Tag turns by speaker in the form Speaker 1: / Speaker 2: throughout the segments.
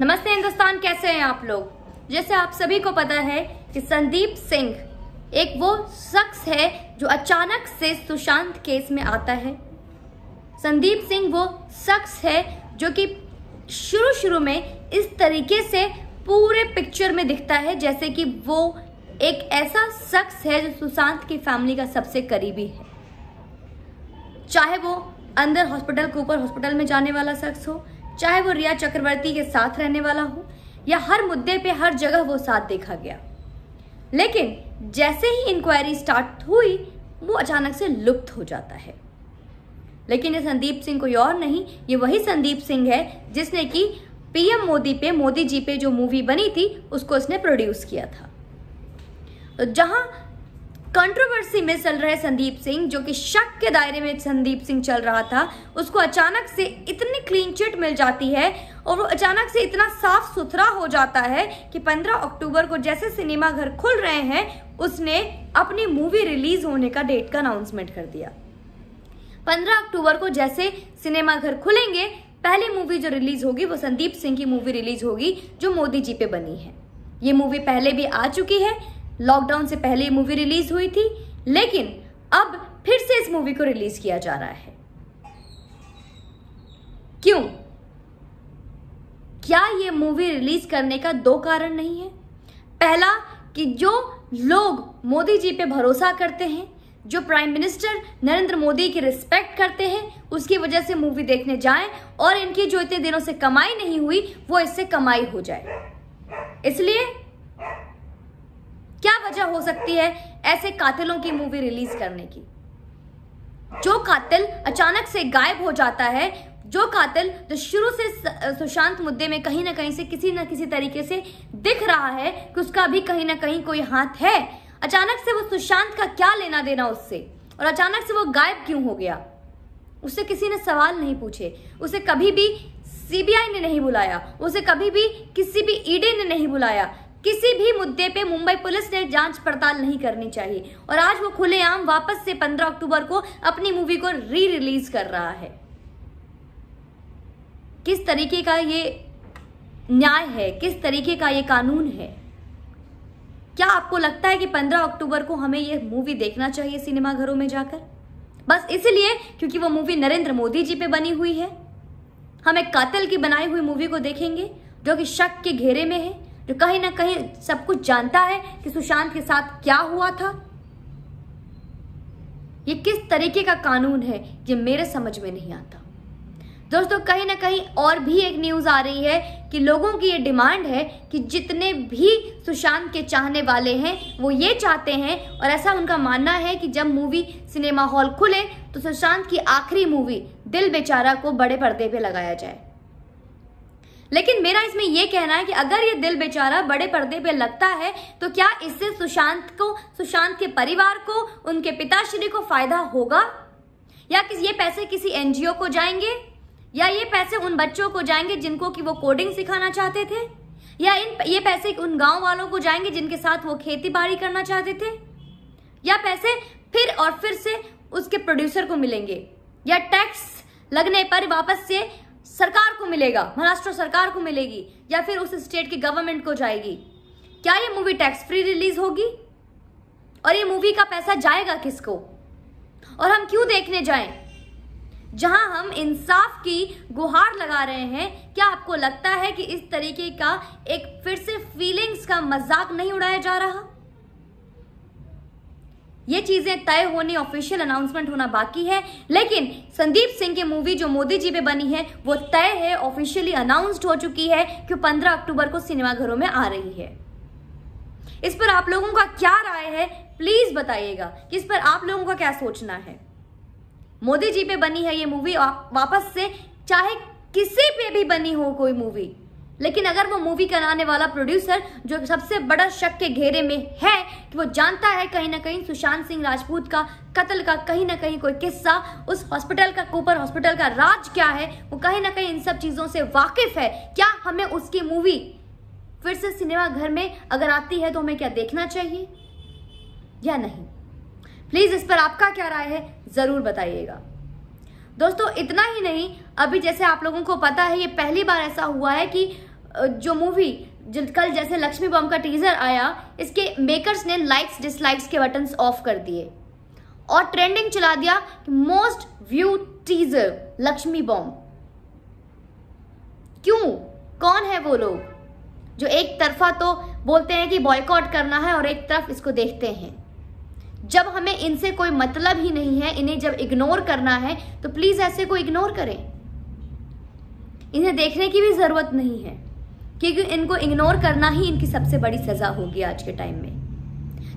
Speaker 1: नमस्ते हिंदुस्तान कैसे हैं आप लोग जैसे आप सभी को पता है कि संदीप सिंह एक वो शख्स है जो अचानक से सुशांत केस में आता है संदीप सिंह वो शख्स है जो कि शुरू शुरू में इस तरीके से पूरे पिक्चर में दिखता है जैसे कि वो एक ऐसा शख्स है जो सुशांत की फैमिली का सबसे करीबी है चाहे वो अंदर हॉस्पिटल के ऊपर हॉस्पिटल में जाने वाला शख्स हो चाहे वो रिया चक्रवर्ती के साथ रहने वाला हो या हर मुद्दे पे हर जगह वो साथ देखा गया लेकिन जैसे ही इंक्वायरी स्टार्ट हुई वो अचानक से लुप्त हो जाता है लेकिन ये संदीप सिंह कोई और नहीं ये वही संदीप सिंह है जिसने कि पीएम मोदी पे मोदी जी पे जो मूवी बनी थी उसको उसने प्रोड्यूस किया था तो जहां कंट्रोवर्सी में चल रहे संदीप सिंह जो कि शक के दायरे में संदीप सिंह चल रहा था उसको अचानक से इतनी क्लीन चिट मिल जाती है और वो अचानक से इतना साफ सुथरा हो जाता है कि 15 अक्टूबर को जैसे सिनेमा घर खुल रहे हैं उसने अपनी मूवी रिलीज होने का डेट का अनाउंसमेंट कर दिया 15 अक्टूबर को जैसे सिनेमा घर खुलेंगे पहली मूवी जो रिलीज होगी वो संदीप सिंह की मूवी रिलीज होगी जो मोदी जी पे बनी है ये मूवी पहले भी आ चुकी है लॉकडाउन से पहले मूवी रिलीज हुई थी लेकिन अब फिर से इस मूवी को रिलीज किया जा रहा है क्यों क्या ये मूवी रिलीज करने का दो कारण नहीं है पहला कि जो लोग मोदी जी पे भरोसा करते हैं जो प्राइम मिनिस्टर नरेंद्र मोदी की रिस्पेक्ट करते हैं उसकी वजह से मूवी देखने जाएं और इनकी जो इतने दिनों से कमाई नहीं हुई वो इससे कमाई हो जाए इसलिए वजह हो सकती है ऐसे कातिलों की मूवी रिलीज करने की जो कातिल अचानक से गायब हो जाता है जो कातिल जो तो शुरू से सुशांत मुद्दे में कहीं ना कहीं से किसी ना किसी तरीके से दिख रहा है कि उसका भी कहीं ना कहीं कोई हाथ है अचानक से वो सुशांत का क्या लेना देना उससे और अचानक से वो गायब क्यों हो गया उसे किसी ने सवाल नहीं पूछे उसे कभी भी सीबीआई ने नहीं बुलाया उसे कभी भी किसी भी ईडी e ने नहीं बुलाया किसी भी मुद्दे पे मुंबई पुलिस ने जांच पड़ताल नहीं करनी चाहिए और आज वो खुलेआम वापस से 15 अक्टूबर को अपनी मूवी को री रिलीज कर रहा है किस तरीके का ये न्याय है किस तरीके का ये कानून है क्या आपको लगता है कि 15 अक्टूबर को हमें ये मूवी देखना चाहिए सिनेमाघरों में जाकर बस इसलिए क्योंकि वो मूवी नरेंद्र मोदी जी पे बनी हुई है हम एक कातिल की बनाई हुई मूवी को देखेंगे जो कि शक के घेरे में है जो कहीं ना कहीं सब कुछ जानता है कि सुशांत के साथ क्या हुआ था ये किस तरीके का कानून है ये मेरे समझ में नहीं आता दोस्तों कहीं ना कहीं और भी एक न्यूज आ रही है कि लोगों की ये डिमांड है कि जितने भी सुशांत के चाहने वाले हैं वो ये चाहते हैं और ऐसा उनका मानना है कि जब मूवी सिनेमा हॉल खुले तो सुशांत की आखिरी मूवी दिल बेचारा को बड़े पर्दे पे लगाया जाए लेकिन मेरा इसमें यह कहना है कि अगर ये दिल बेचारा बड़े पर्दे पे लगता है तो क्या इससे सुशांत को सुशांत के परिवार को उनके पिताश्री को फायदा होगा या किस ये पैसे किसी एनजीओ को जाएंगे या ये पैसे उन बच्चों को जाएंगे जिनको कि वो कोडिंग सिखाना चाहते थे या इन ये पैसे उन गांव वालों को जाएंगे जिनके साथ वो खेती बाड़ी करना चाहते थे या पैसे फिर और फिर से उसके प्रोड्यूसर को मिलेंगे या टैक्स लगने पर वापस से सरकार को मिलेगा महाराष्ट्र सरकार को मिलेगी या फिर उस स्टेट की गवर्नमेंट को जाएगी क्या ये मूवी टैक्स फ्री रिलीज होगी और ये मूवी का पैसा जाएगा किसको और हम क्यों देखने जाएं जहां हम इंसाफ की गुहार लगा रहे हैं क्या आपको लगता है कि इस तरीके का एक फिर से फीलिंग्स का मजाक नहीं उड़ाया जा रहा ये चीजें तय होनी ऑफिशियल अनाउंसमेंट होना बाकी है लेकिन संदीप सिंह की मूवी जो मोदी जी पे बनी है वो तय है ऑफिशियली अनाउंस्ड हो चुकी है कि 15 अक्टूबर को सिनेमाघरों में आ रही है इस पर आप लोगों का क्या राय है प्लीज बताइएगा कि इस पर आप लोगों का क्या सोचना है मोदी जी पे बनी है ये मूवी वापस से चाहे किसी पे भी बनी हो कोई मूवी लेकिन अगर वो मूवी कराने वाला प्रोड्यूसर जो सबसे बड़ा शक के घेरे में है कि वो जानता है कहीं ना कहीं सुशांत सिंह राजपूत का कत्ल का कहीं ना कहीं कोई किस्सा उस हॉस्पिटल का कूपर हॉस्पिटल का राज क्या है वो कहीं ना कहीं इन सब चीज़ों से वाकिफ है क्या हमें उसकी मूवी फिर से सिनेमा घर में अगर आती है तो हमें क्या देखना चाहिए या नहीं प्लीज़ इस पर आपका क्या राय है ज़रूर बताइएगा दोस्तों इतना ही नहीं अभी जैसे आप लोगों को पता है ये पहली बार ऐसा हुआ है कि जो मूवी कल जैसे लक्ष्मी बॉम का टीजर आया इसके मेकर्स ने लाइक्स डिसलाइक्स के बटन्स ऑफ कर दिए और ट्रेंडिंग चला दिया most view teaser Laxmmi Bomb क्यों कौन है वो लोग जो एक तरफा तो बोलते हैं कि बॉयकॉट करना है और एक तरफ इसको देखते हैं जब हमें इनसे कोई मतलब ही नहीं है इन्हें जब इग्नोर करना है तो प्लीज ऐसे को इग्नोर करें इन्हें देखने की भी जरूरत नहीं है क्योंकि इनको इग्नोर करना ही इनकी सबसे बड़ी सजा होगी आज के टाइम में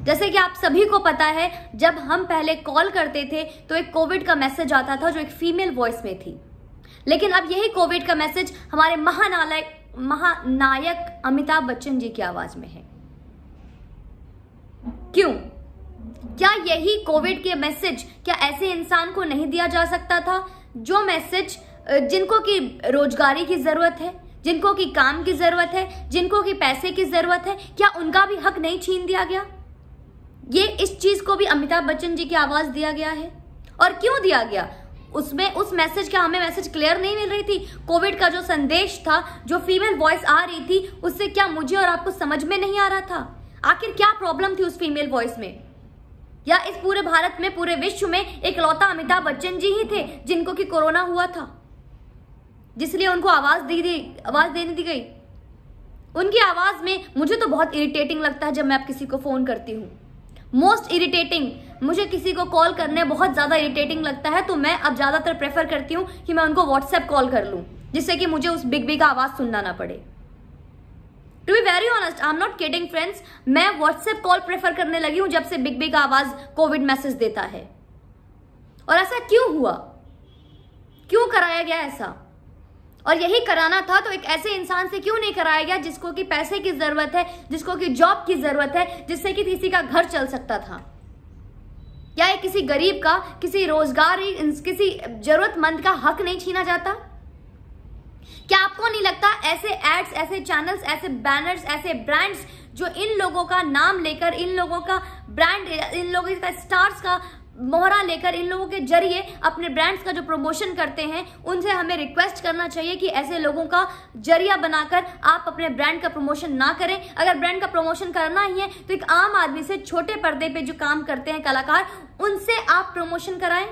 Speaker 1: जैसे कि आप सभी को पता है जब हम पहले कॉल करते थे तो एक कोविड का मैसेज आता था जो एक फीमेल वॉइस में थी लेकिन अब यही कोविड का मैसेज हमारे महानायक महानायक अमिताभ बच्चन जी की आवाज में है क्यों यही कोविड के मैसेज क्या ऐसे इंसान को नहीं दिया जा सकता था जो मैसेज जिनको की रोजगारी की ज़रूरत है जिनको की काम की ज़रूरत है जिनको की पैसे की ज़रूरत है क्या उनका भी हक नहीं छीन दिया गया ये इस चीज़ को भी अमिताभ बच्चन जी की आवाज़ दिया गया है और क्यों दिया गया उसमें उस मैसेज का हमें मैसेज क्लियर नहीं मिल रही थी कोविड का जो संदेश था जो फीमेल वॉइस आ रही थी उससे क्या मुझे और आपको समझ में नहीं आ रहा था आखिर क्या प्रॉब्लम थी उस फीमेल वॉइस में या इस पूरे भारत में पूरे विश्व में इकलौता अमिताभ बच्चन जी ही थे जिनको कि कोरोना हुआ था जिसलिए उनको आवाज दी दी आवाज देने दी गई उनकी आवाज में मुझे तो बहुत इरिटेटिंग लगता है जब मैं आप किसी को फोन करती हूँ मोस्ट इरिटेटिंग मुझे किसी को कॉल करने बहुत ज़्यादा इरिटेटिंग लगता है तो मैं अब ज़्यादातर प्रेफर करती हूँ कि मैं उनको व्हाट्सएप कॉल कर लूँ जिससे कि मुझे उस बिग बिग आवाज़ सुनना ना पड़े to be very honest I am not kidding friends मैं व्हाट्सएप कॉल प्रेफर करने लगी हूं जब से बिग बिग आवाज कोविड मैसेज देता है और ऐसा क्यों हुआ क्यों कराया गया ऐसा और यही कराना था तो एक ऐसे इंसान से क्यों नहीं कराया गया जिसको कि पैसे की जरूरत है जिसको कि जॉब की जरूरत है जिससे कि किसी का घर चल सकता था या किसी गरीब का किसी रोजगार किसी जरूरतमंद का हक नहीं छीना जाता क्या आपको नहीं लगता ऐसे एड्स ऐसे चैनल्स ऐसे बैनर्स ऐसे ब्रांड्स जो इन लोगों का नाम लेकर इन लोगों का ब्रांड इन लोगों का स्टार्स का मोहरा लेकर इन लोगों के जरिए अपने ब्रांड्स का जो प्रमोशन करते हैं उनसे हमें रिक्वेस्ट करना चाहिए कि ऐसे लोगों का जरिया बनाकर आप अपने ब्रांड का प्रमोशन ना करें अगर ब्रांड का प्रमोशन करना ही है तो एक आम आदमी से छोटे पर्दे पे जो काम करते हैं कलाकार उनसे आप प्रमोशन कराएं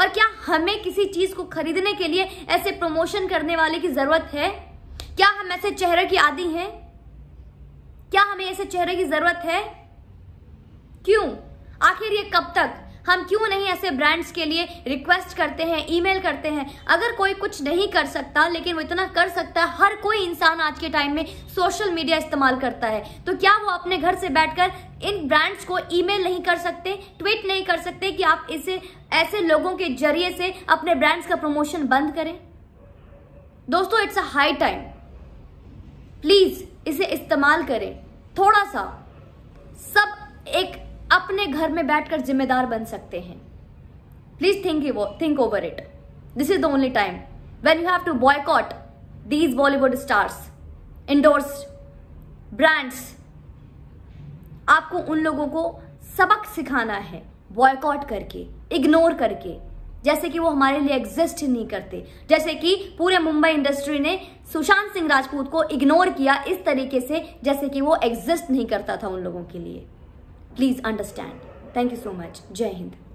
Speaker 1: और क्या हमें किसी चीज को खरीदने के लिए ऐसे प्रमोशन करने वाले की जरूरत है क्या हम ऐसे चेहरे की आदि हैं क्या हमें ऐसे चेहरे की जरूरत है क्यों आखिर ये कब तक हम क्यों नहीं ऐसे ब्रांड्स के लिए रिक्वेस्ट करते हैं ईमेल करते हैं अगर कोई कुछ नहीं कर सकता लेकिन वो इतना कर सकता है हर कोई इंसान आज के टाइम में सोशल मीडिया इस्तेमाल करता है तो क्या वो अपने घर से बैठकर इन ब्रांड्स को ईमेल नहीं कर सकते ट्वीट नहीं कर सकते कि आप इसे ऐसे लोगों के जरिए से अपने ब्रांड्स का प्रमोशन बंद करें दोस्तों it's a high time please इसे इस्तेमाल करें थोड़ा सा सब एक अपने घर में बैठकर जिम्मेदार बन सकते हैं please think think over it this is the only time when you have to boycott these Bollywood stars endorse brands आपको उन लोगों को सबक सिखाना है बॉयकॉट करके इग्नोर करके जैसे कि वो हमारे लिए एग्जिस्ट नहीं करते जैसे कि पूरे मुंबई इंडस्ट्री ने सुशांत सिंह राजपूत को इग्नोर किया इस तरीके से जैसे कि वो एग्जिस्ट नहीं करता था उन लोगों के लिए Please understand. Thank you so much. Jai Hind.